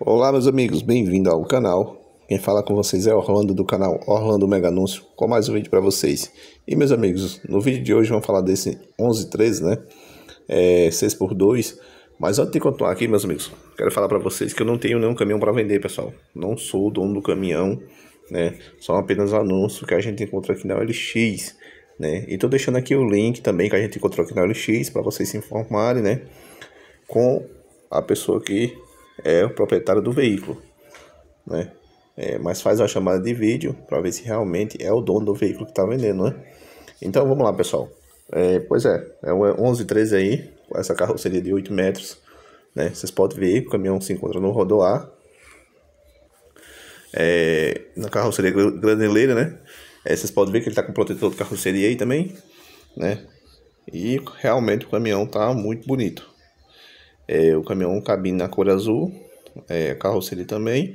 Olá, meus amigos, bem-vindo ao canal. Quem fala com vocês é Orlando do canal Orlando Mega Anúncio com mais um vídeo para vocês. E meus amigos, no vídeo de hoje vamos falar desse 11-13, né? É, 6x2. Mas antes de continuar aqui, meus amigos, quero falar para vocês que eu não tenho nenhum caminhão para vender, pessoal. Não sou o dono do caminhão, né? São apenas anúncios que a gente encontra aqui na LX, né? E tô deixando aqui o link também que a gente encontrou aqui na LX para vocês se informarem, né? Com a pessoa que é o proprietário do veículo, né? É, mas faz uma chamada de vídeo para ver se realmente é o dono do veículo que está vendendo, né? Então vamos lá, pessoal. É, pois é, é o 1113 aí, com essa carroceria de 8 metros, né? Vocês podem ver que o caminhão se encontra no rodoar. É, na carroceria graneleira, né? É, vocês podem ver que ele está com protetor de carroceria aí também, né? E realmente o caminhão está muito bonito. É, o caminhão cabine na cor azul, é, carroceria também.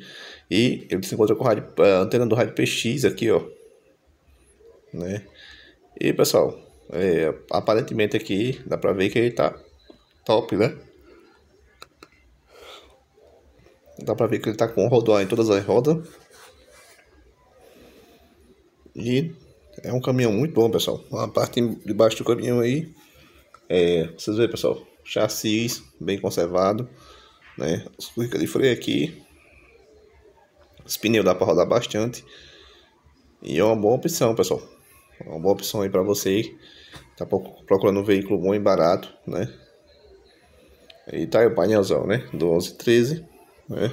E ele se encontra com rádio, a ah, antena do rádio PX aqui, ó. Né? E pessoal, é, aparentemente aqui dá pra ver que ele tá top, né? Dá pra ver que ele tá com rodoar em todas as rodas. E é um caminhão muito bom, pessoal. A parte de baixo do caminhão aí. É, vocês veem, pessoal chassis bem conservado, né? Os cuicas de freio aqui. Os pneus dá para rodar bastante. E é uma boa opção, pessoal. É uma boa opção aí para você tá procurando um veículo bom e barato, né? E tá aí o painelzão, né? Do 1113, né?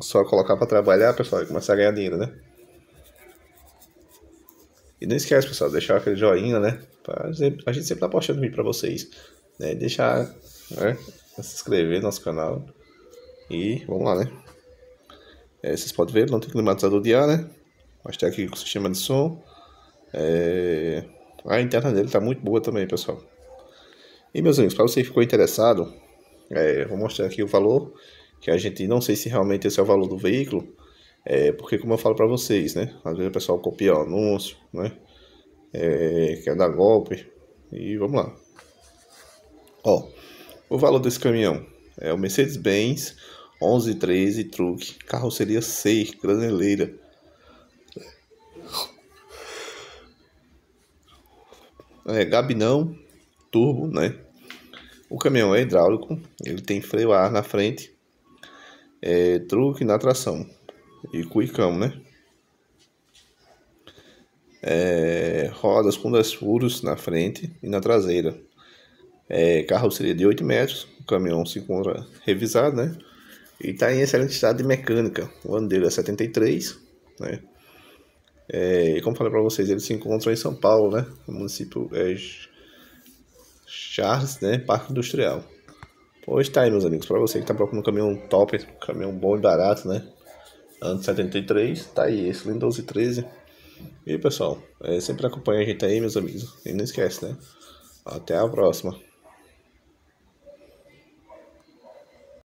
Só colocar para trabalhar, pessoal, e começar a ganhar dinheiro, né? E não esquece, pessoal, deixar aquele joinha, né? a gente sempre tá postando vídeo pra vocês. Né? Deixar, né? Se inscrever no nosso canal. E vamos lá, né? É, vocês podem ver, não tem climatizador de ar, né? Mas tem aqui o sistema de som. É... A interna dele tá muito boa também, pessoal. E meus amigos, para você que ficou interessado, é, vou mostrar aqui o valor. Que a gente não sei se realmente esse é o valor do veículo. É, porque como eu falo para vocês, né? Às vezes o pessoal copia o anúncio, né? É, quer dar golpe. E vamos lá. Ó, o valor desse caminhão é o Mercedes-Benz 1113 Truck, carroceria C, graneleira. É, gabinão, turbo, né? O caminhão é hidráulico, ele tem freio a ar na frente, é, truque na tração e cuicão, né? É, rodas com dois furos na frente e na traseira. É, carroceria de 8 metros, o caminhão se encontra revisado, né? E está em excelente estado de mecânica. O ano dele é 73, né? É, como falei para vocês, ele se encontra em São Paulo, né? O município é Charles, né? Parque Industrial. Pois tá aí, meus amigos, para você que está procurando um caminhão top, caminhão bom e barato, né? ano 73, tá aí, esse Windows 13. E pessoal, é, sempre acompanha a gente aí, meus amigos. E não esquece, né? Até a próxima.